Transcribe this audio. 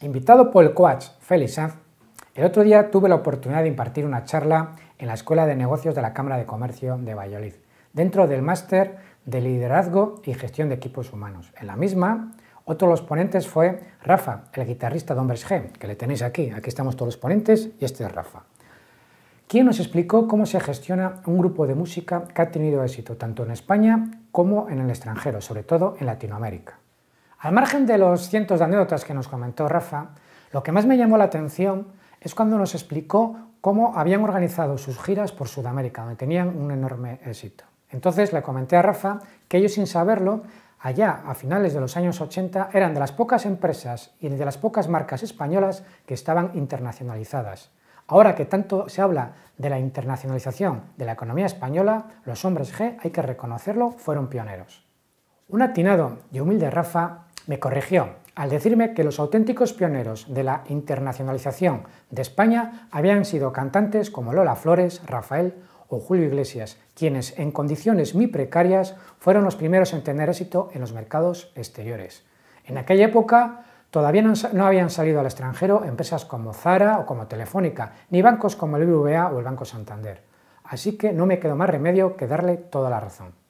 Invitado por el coach Félix Sanz, el otro día tuve la oportunidad de impartir una charla en la Escuela de Negocios de la Cámara de Comercio de Valladolid, dentro del máster de Liderazgo y Gestión de Equipos Humanos. En la misma, otro de los ponentes fue Rafa, el guitarrista de Hombres G, que le tenéis aquí. Aquí estamos todos los ponentes y este es Rafa. Quien nos explicó cómo se gestiona un grupo de música que ha tenido éxito tanto en España como en el extranjero, sobre todo en Latinoamérica. Al margen de los cientos de anécdotas que nos comentó Rafa, lo que más me llamó la atención es cuando nos explicó cómo habían organizado sus giras por Sudamérica, donde tenían un enorme éxito. Entonces le comenté a Rafa que ellos sin saberlo, allá a finales de los años 80, eran de las pocas empresas y de las pocas marcas españolas que estaban internacionalizadas. Ahora que tanto se habla de la internacionalización de la economía española, los hombres G, hay que reconocerlo, fueron pioneros. Un atinado y humilde Rafa me corrigió al decirme que los auténticos pioneros de la internacionalización de España habían sido cantantes como Lola Flores, Rafael o Julio Iglesias, quienes en condiciones muy precarias fueron los primeros en tener éxito en los mercados exteriores. En aquella época todavía no habían salido al extranjero empresas como Zara o como Telefónica, ni bancos como el BBVA o el Banco Santander. Así que no me quedó más remedio que darle toda la razón.